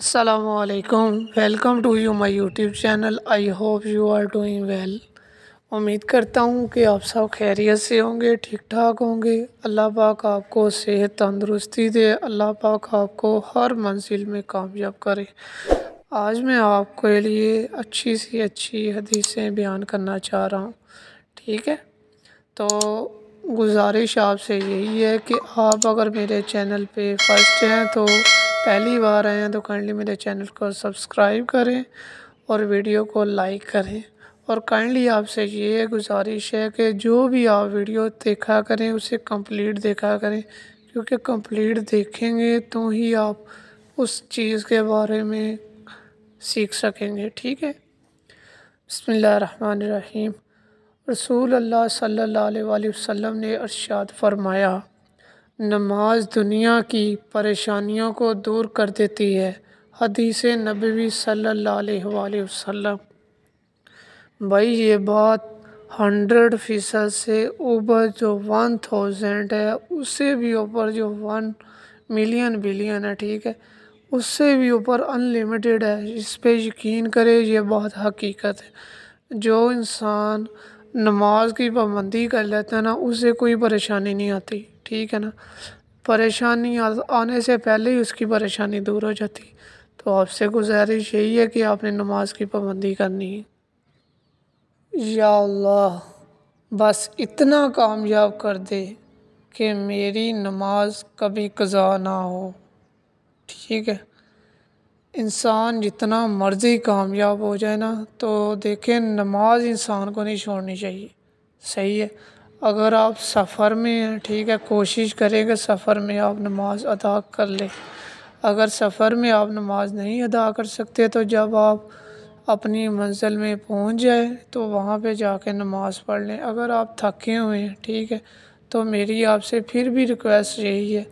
असलकम welcome to you my YouTube channel I hope you are doing well उम्मीद करता हूँ कि आप सब खैरियत से होंगे ठीक ठाक होंगे अल्लाह पाक आपको सेहत तंदुरुस्ती दे अल्लाह पाक आपको हर मंजिल में कामयाब करे आज मैं आपके लिए अच्छी सी अच्छी हदीसें बयान करना चाह रहा हूँ ठीक है तो गुजारिश आपसे यही है कि आप अगर मेरे चैनल पे फर्स्ट हैं तो पहली बार आए हैं तो काइंडली मेरे चैनल को सब्सक्राइब करें और वीडियो को लाइक करें और काइंडली आपसे ये गुजारिश है कि जो भी आप वीडियो देखा करें उसे कंप्लीट देखा करें क्योंकि कंप्लीट देखेंगे तो ही आप उस चीज़ के बारे में सीख सकेंगे ठीक है बसमीम रसूल अल्लाह सल्लल्लाहु अलैहि वसल्लम ने अरशाद फरमाया नमाज दुनिया की परेशानियों को दूर कर देती है हदीस नबी सल्लल्लाहु अलैहि वसल्लम भाई ये बात हंड्रेड फ़ीसद से ऊपर जो वन थाउजेंड है उससे भी ऊपर जो वन मिलियन बिलियन है ठीक है उससे भी ऊपर अनलिमिटेड है इस पर यकीन करे ये बहुत हकीकत है जो इंसान नमाज की पाबंदी कर लेता है ना उसे कोई परेशानी नहीं आती ठीक है ना परेशानी आने से पहले ही उसकी परेशानी दूर हो जाती तो आपसे गुजारिश यही है कि आपने नमाज की पाबंदी करनी है या अल्लाह बस इतना कामयाब कर दे कि मेरी नमाज कभी कज़ा ना हो ठीक है इंसान जितना मर्ज़ी कामयाब हो जाए ना तो देखें नमाज इंसान को नहीं छोड़नी चाहिए सही है अगर आप सफ़र में हैं ठीक है कोशिश करें कि सफ़र में आप नमाज अदा कर लें अगर सफ़र में आप नमाज नहीं अदा कर सकते तो जब आप अपनी मंजिल में पहुंच जाए तो वहाँ पे जाके नमाज़ पढ़ लें अगर आप थके हुए हैं ठीक है तो मेरी आपसे फिर भी रिक्वेस्ट यही है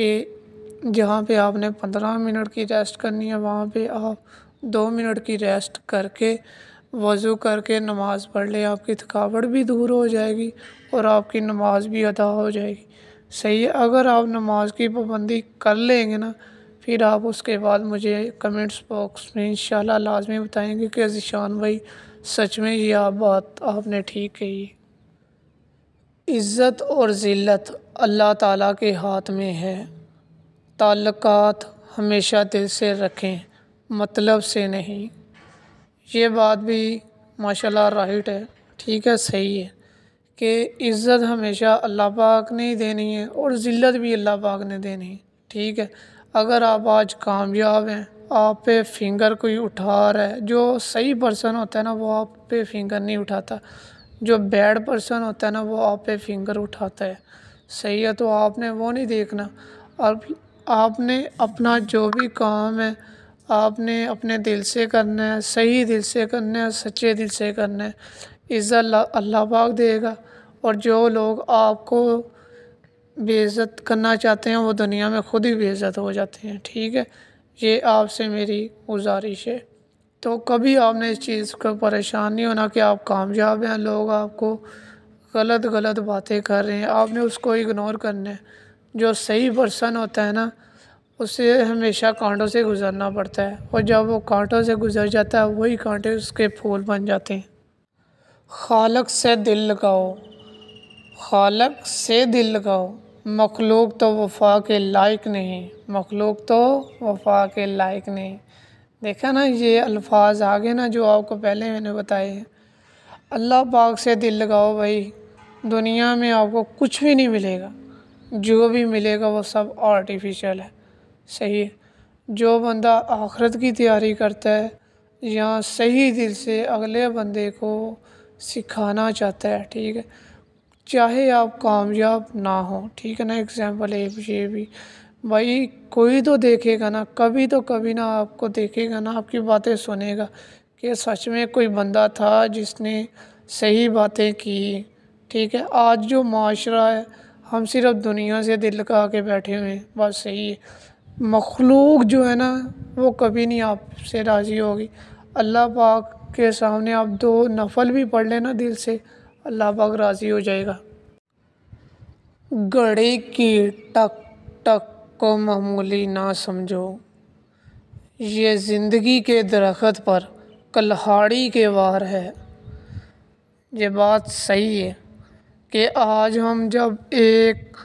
कि जहाँ पे आपने पंद्रह मिनट की रेस्ट करनी है वहाँ पे आप दो मिनट की रेस्ट करके वज़ू करके नमाज़ पढ़ लें आपकी थकावट भी दूर हो जाएगी और आपकी नमाज भी अदा हो जाएगी सही है अगर आप नमाज की पाबंदी कर लेंगे ना फिर आप उसके बाद मुझे कमेंट्स बॉक्स में इंशाल्लाह लाजमी बताएंगे कि जीशान भाई सच में ये आप बात आपने ठीक कही इज़्ज़त और ज़िल्लत अल्लाह ताला के हाथ में है ताल्लुकात हमेशा दिल से रखें मतलब से नहीं ये बात भी माशाल्लाह राइट है ठीक है सही है कि इज़्ज़त हमेशा अल्लाह पाक ने ही देनी है और ज़िल्लत भी अल्लाह पाक ने देनी है ठीक है अगर आप आज कामयाब हैं आप पे फिंगर कोई उठा रहा है जो सही पर्सन होता है ना वो आप पे फिंगर नहीं उठाता जो बैड पर्सन होता है ना वो आप पे फिंगर उठाता है सही है तो आपने वो नहीं देखना और आपने अपना जो भी काम है आपने अपने दिल से करना है सही दिल से करना है सच्चे दिल से करना है इज़्ज़त अल्लाह पाक देगा और जो लोग आपको बेइज़्ज़त करना चाहते हैं वो दुनिया में ख़ुद ही बेइज़्ज़त हो जाते हैं ठीक है ये आपसे मेरी गुजारिश है तो कभी आपने इस चीज़ को परेशान नहीं होना कि आप कामयाब हैं लोग आपको गलत गलत बातें कर रहे हैं आपने उसको इग्नोर करना है जो सही पर्सन होता है ना उसे हमेशा कांटों से गुज़रना पड़ता है और जब वो कांटों से गुज़र जाता है वही कांटे उसके फूल बन जाते हैं खालक से दिल लगाओ खालक से दिल लगाओ मखलूक तो वफा के लायक नहीं मखलूक तो वफा के लायक नहीं देखा ना ये अल्फाज आगे ना जो आपको पहले मैंने बताए हैं अल्लाह पाक से दिल लगाओ भाई दुनिया में आपको कुछ भी नहीं मिलेगा जो भी मिलेगा वो सब आर्टिफिशियल है सही है जो बंदा आखरत की तैयारी करता है या सही दिल से अगले बंदे को सिखाना चाहता है ठीक है चाहे आप कामयाब ना हो ठीक है ना एग्ज़ाम्पल ए ये भी भाई कोई तो देखेगा ना कभी तो कभी ना आपको देखेगा ना आपकी बातें सुनेगा कि सच में कोई बंदा था जिसने सही बातें की ठीक है आज जो माशरा है हम सिर्फ दुनिया से दिल लगा के बैठे हुए हैं बस सही है मखलूक जो है ना वो कभी नहीं आपसे राज़ी होगी अल्लाह पाक के सामने आप दो नफल भी पढ़ लेना दिल से अल्लाह पाक राज़ी हो जाएगा घड़े की टक टक को मामूली ना समझो ये ज़िंदगी के दरख्त पर कल्हाड़ी के वार है ये बात सही है कि आज हम जब एक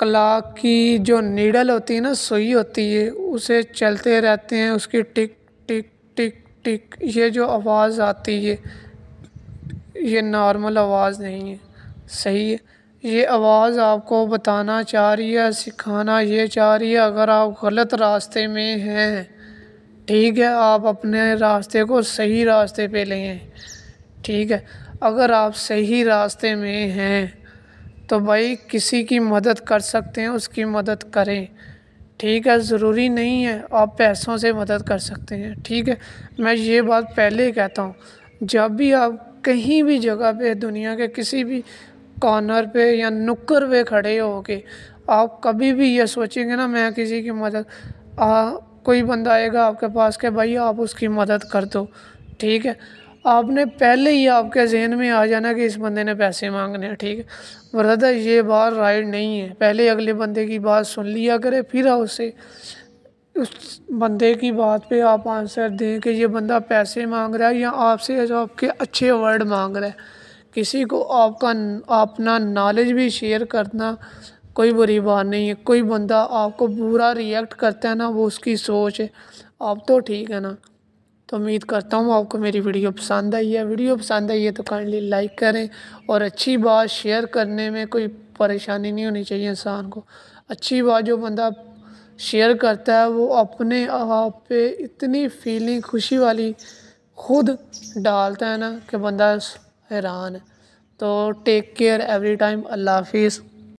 क्लाक की जो नीडल होती है ना सुई होती है उसे चलते रहते हैं उसकी टिक टिक टिक टिक ये जो आवाज़ आती है ये नॉर्मल आवाज़ नहीं है सही है ये आवाज़ आपको बताना चाह रही है सिखाना ये चाह रही है अगर आप गलत रास्ते में हैं ठीक है आप अपने रास्ते को सही रास्ते पे लें ठीक है अगर आप सही रास्ते में हैं तो भाई किसी की मदद कर सकते हैं उसकी मदद करें ठीक है ज़रूरी नहीं है आप पैसों से मदद कर सकते हैं ठीक है मैं ये बात पहले कहता हूँ जब भी आप कहीं भी जगह पे दुनिया के किसी भी कॉर्नर पे या नुक्कर पे खड़े होके आप कभी भी ये सोचेंगे ना मैं किसी की मदद आ, कोई बंदा आएगा आपके पास के भाई आप उसकी मदद कर दो ठीक है आपने पहले ही आपके जहन में आ जाना कि इस बंदे ने पैसे मांगने हैं ठीक है वरदा ये बात राइट नहीं है पहले अगले बंदे की बात सुन लिया करें फिर आप उसे उस बंदे की बात पे आप आंसर दें कि ये बंदा पैसे मांग रहा है या आपसे आपके अच्छे वर्ड मांग रहा है किसी को आपका अपना नॉलेज भी शेयर करना कोई बुरी बात नहीं है कोई बंदा आपको बुरा रिएक्ट करता है ना वो उसकी सोच है आप तो ठीक है ना तो उम्मीद करता हूँ आपको मेरी वीडियो पसंद आई है वीडियो पसंद आई है तो काइंडली लाइक करें और अच्छी बात शेयर करने में कोई परेशानी नहीं होनी चाहिए इंसान को अच्छी बात जो बंदा शेयर करता है वो अपने आप पे इतनी फीलिंग खुशी वाली खुद डालता है ना कि बंदा हैरान है तो टेक केयर एवरी टाइम अल्लाह हाफिज़